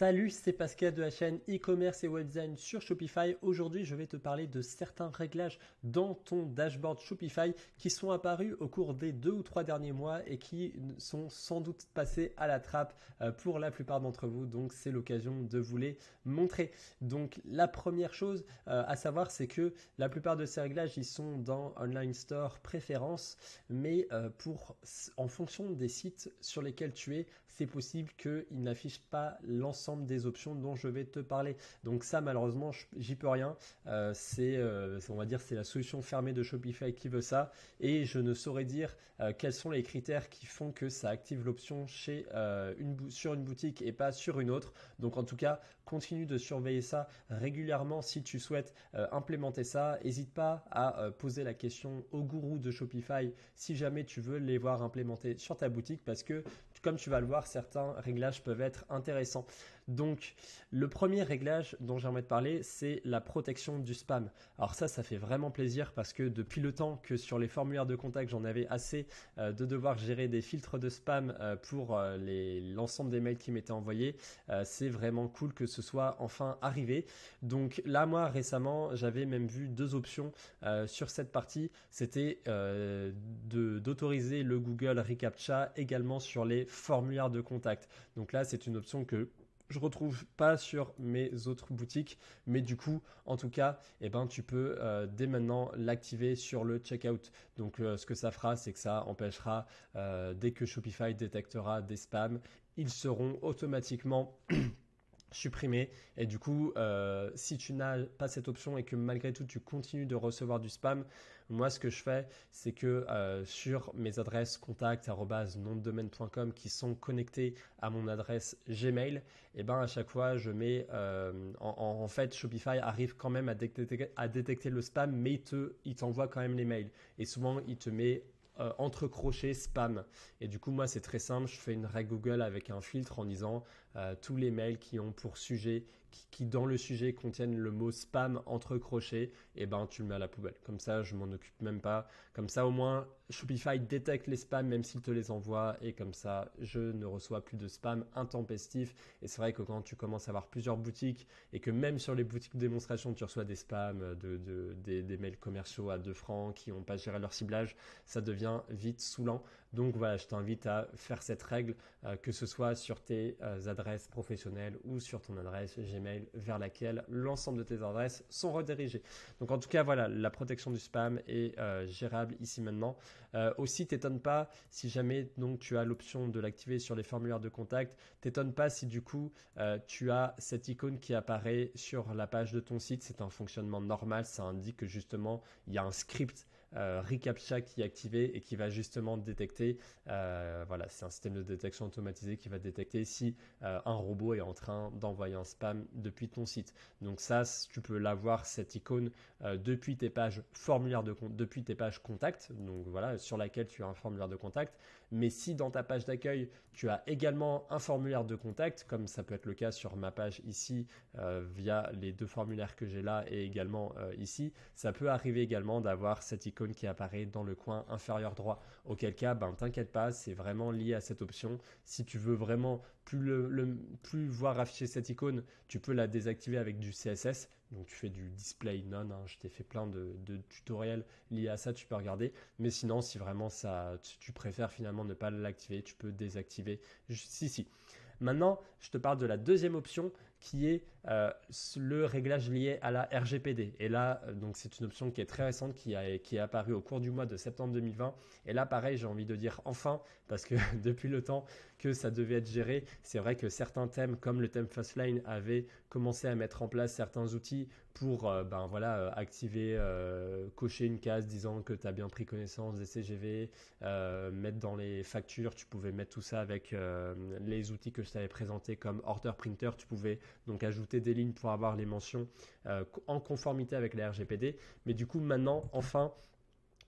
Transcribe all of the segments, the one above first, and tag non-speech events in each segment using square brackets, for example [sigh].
Salut, c'est Pascal de la chaîne e-commerce et web design sur Shopify. Aujourd'hui, je vais te parler de certains réglages dans ton dashboard Shopify qui sont apparus au cours des deux ou trois derniers mois et qui sont sans doute passés à la trappe euh, pour la plupart d'entre vous. Donc, c'est l'occasion de vous les montrer. Donc, la première chose euh, à savoir, c'est que la plupart de ces réglages, ils sont dans Online Store Préférence, mais euh, pour, en fonction des sites sur lesquels tu es, possible possible qu'il n'affiche pas l'ensemble des options dont je vais te parler. Donc ça, malheureusement, j'y peux rien. Euh, c'est, euh, on va dire, c'est la solution fermée de Shopify qui veut ça. Et je ne saurais dire euh, quels sont les critères qui font que ça active l'option chez une sur une boutique et pas sur une autre. Donc en tout cas, continue de surveiller ça régulièrement si tu souhaites implémenter ça. N'hésite pas à poser la question au gourou de Shopify si jamais tu veux les voir implémenter sur ta boutique parce que comme tu vas le voir, certains réglages peuvent être intéressants. Donc, le premier réglage dont j'aimerais de parler, c'est la protection du spam. Alors ça, ça fait vraiment plaisir parce que depuis le temps que sur les formulaires de contact, j'en avais assez euh, de devoir gérer des filtres de spam euh, pour euh, l'ensemble des mails qui m'étaient envoyés, c'est vraiment cool que ce soit enfin arrivé. Donc là, moi, récemment, j'avais même vu deux options sur cette partie. C'était d'autoriser le Google ReCAPTCHA également sur les formulaires de contact. Donc là, c'est une option que je retrouve pas sur mes autres boutiques. Mais du coup, en tout cas, eh ben, tu peux euh, dès maintenant l'activer sur le checkout. Donc, euh, ce que ça fera, c'est que ça empêchera, euh, dès que Shopify détectera des spams, ils seront automatiquement [clears throat] supprimer et du coup euh, si tu n'as pas cette option et que malgré tout tu continues de recevoir du spam moi ce que je fais c'est que euh, sur mes adresses contact domaine.com qui sont connectées à mon adresse gmail et eh ben à chaque fois je mets euh, en, fait Shopify arrive quand même à détecter, à détecter le spam mais il te il t'envoie quand même les mails et souvent il te met euh, entre crochets spam. Et du coup, moi, c'est très simple. Je fais une règle Google avec un filtre en disant euh, tous les mails qui ont pour sujet qui, dans le sujet contiennent le mot spam entre crochets, et eh ben tu le mets à la poubelle. Comme ça, je m'en occupe même pas. Comme ça, au moins, Shopify détecte les spams même s'il te les envoie, et comme ça, je ne reçois plus de spam intempestif. Et c'est vrai que quand tu commences à avoir plusieurs boutiques, et que même sur les boutiques de démonstration, tu reçois des spams, de, des, mails commerciaux à 2 francs qui n'ont pas géré leur ciblage, ça devient vite saoulant. Donc voilà, je t'invite à faire cette règle, euh, que ce soit sur tes euh, adresses professionnelles ou sur ton adresse Gmail mail vers laquelle l'ensemble de tes adresses sont redirigées. Donc en tout cas, voilà, la protection du spam est euh, gérable ici maintenant. Euh, aussi, t'étonne pas si jamais donc tu as l'option de l'activer sur les formulaires de contact. T'étonne pas si du coup euh, tu as cette icône qui apparaît sur la page de ton site. C'est un fonctionnement normal. Ça indique que justement il y a un script euh, qui est activé et qui va justement détecter, euh, voilà, c'est un système de détection automatisé qui va détecter si euh, un robot est en train d'envoyer un spam depuis ton site. Donc ça, tu peux l'avoir, cette icône, euh, depuis tes pages formulaire de compte, depuis tes pages contact, donc voilà, sur laquelle tu as un formulaire de contact. Mais si dans ta page d'accueil, tu as également un formulaire de contact, comme ça peut être le cas sur ma page ici, via les deux formulaires que j'ai là et également ici, ça peut arriver également d'avoir cette icône qui apparaît dans le coin inférieur droit. Auquel cas, ben t'inquiète pas, c'est vraiment lié à cette option. Si tu veux vraiment plus, le, plus voir afficher cette icône, tu peux la désactiver avec du CSS. Donc tu fais du display none. Hein. Je t'ai fait plein de, tutoriels liés à ça, tu peux regarder. Mais sinon, si vraiment ça, tu, tu préfères finalement ne pas l'activer, tu peux désactiver. Si si. Maintenant, je te parle de la deuxième option qui est euh, le réglage lié à la RGPD. Et là, euh, donc c'est une option qui est très récente, qui, a, qui est apparue au cours du mois de septembre 2020. Et là, pareil, j'ai envie de dire enfin, parce que [laughs] depuis le temps, que ça devait être géré. C'est vrai que certains thèmes, comme le thème Fastlane, avaient commencé à mettre en place certains outils pour euh, ben, voilà, euh, activer, euh, cocher une case disant que tu as bien pris connaissance des CGV, mettre dans les factures, tu pouvais mettre tout ça avec les outils que je t'avais présentés comme Order Printer, tu pouvais donc ajouter des lignes pour avoir les mentions en conformité avec la RGPD. Mais du coup, maintenant, enfin,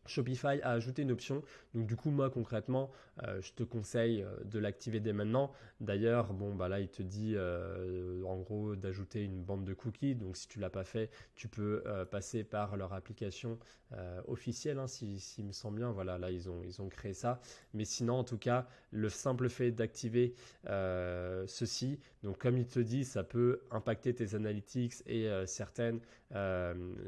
Shopify a ajouté une option, donc du coup moi concrètement, euh, je te conseille euh, de l'activer dès maintenant. D'ailleurs, bon bah là il te dit euh, en gros d'ajouter une bande de cookies, donc si tu l'as pas fait, tu peux passer par leur application officielle, s'il hein, si, me semble bien. Voilà, là ils ont ils ont créé ça, mais sinon en tout cas le simple fait d'activer ceci, donc comme il te dit, ça peut impacter tes analytics et certaines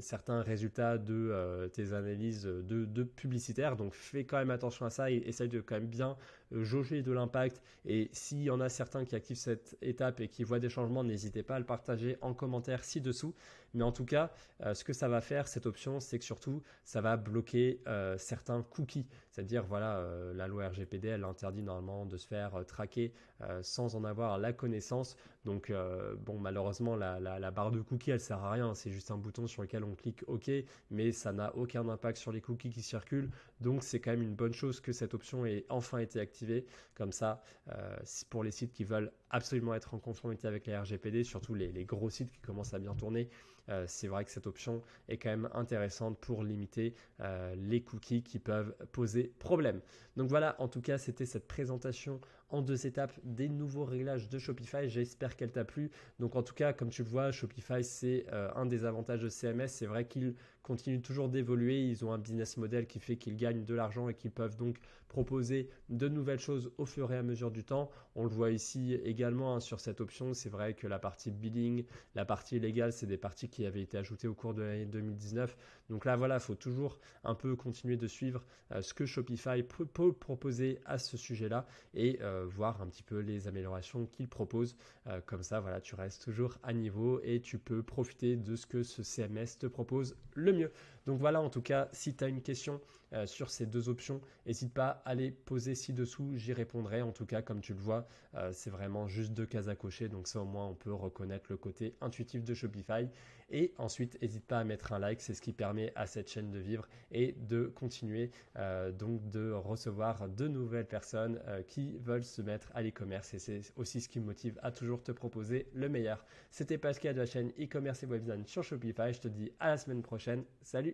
certains résultats de tes analyses de de, Donc fais quand même attention à ça et essaye de quand même bien jauger de l'impact. Et s'il y en a certains qui activent cette étape et qui voient des changements, n'hésitez pas à le partager en commentaire ci-dessous. Mais en tout cas, euh, ce que ça va faire, cette option, c'est que surtout, ça va bloquer euh, certains cookies. C'est-à-dire, voilà, euh, la loi RGPD, elle interdit normalement de se faire traquer sans en avoir la connaissance. Donc, bon, malheureusement, la, la, barre de cookies, elle sert à rien. C'est juste un bouton sur lequel on clique OK, mais ça n'a aucun impact sur les cookies qui circulent. Donc, c'est quand même une bonne chose que cette option ait enfin été activée comme ça, euh, pour les sites qui veulent absolument être en conformité avec les RGPD, surtout les, gros sites qui commencent à bien tourner, euh, c'est vrai que cette option est quand même intéressante pour limiter euh, les cookies qui peuvent poser problème. Donc voilà, en tout cas, c'était cette présentation en deux étapes des nouveaux réglages de Shopify. J'espère qu'elle t'a plu. Donc en tout cas, comme tu le vois, Shopify, c'est euh, un des avantages de CMS. C'est vrai qu'ils continuent toujours d'évoluer. Ils ont un business model qui fait qu'ils gagnent de l'argent et qu'ils peuvent donc proposer de nouvelles choses au fur et à mesure du temps. On le voit ici également hein, sur cette option. C'est vrai que la partie billing, la partie légale, c'est des parties qui avaient été ajoutées au cours de l'année 2019. Donc là, voilà, il faut toujours un peu continuer de suivre euh, ce que Shopify peut, proposer à ce sujet-là. Et euh, euh, voir un petit peu les améliorations qu'il propose. Euh, comme ça, voilà, tu restes toujours à niveau et tu peux profiter de ce que ce CMS te propose le mieux. Donc voilà, en tout cas, si tu as une question euh, sur ces deux options, n'hésite pas à les poser ci-dessous, j'y répondrai. En tout cas, comme tu le vois, euh, c'est vraiment juste deux cases à cocher. Donc ça au moins, on peut reconnaître le côté intuitif de Shopify. Et ensuite, n'hésite pas à mettre un like, c'est ce qui permet à cette chaîne de vivre et de continuer euh, donc de recevoir de nouvelles personnes qui veulent se mettre à l'e-commerce. Et c'est aussi ce qui me motive à toujours te proposer le meilleur. C'était Pascal de la chaîne e-commerce et design sur Shopify. Je te dis à la semaine prochaine. Salut